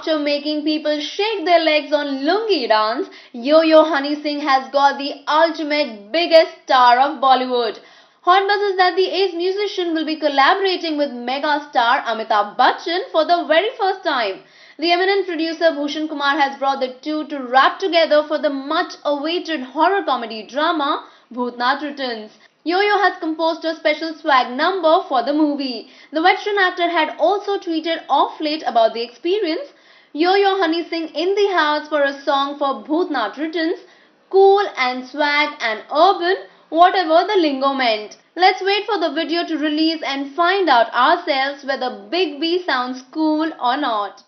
After making people shake their legs on lungi dance, Yo-Yo Honey Singh has got the ultimate biggest star of Bollywood. Hornbuzz is that the ace musician will be collaborating with mega star Amitabh Bachchan for the very first time. The eminent producer Bhushan Kumar has brought the two to rap together for the much-awaited horror comedy drama Bhutnath Returns. Yo-Yo has composed a special swag number for the movie. The veteran actor had also tweeted off late about the experience Yo Yo Honey Singh in the house for a song for Bhutnath written cool and swag and urban, whatever the lingo meant. Let's wait for the video to release and find out ourselves whether Big B sounds cool or not.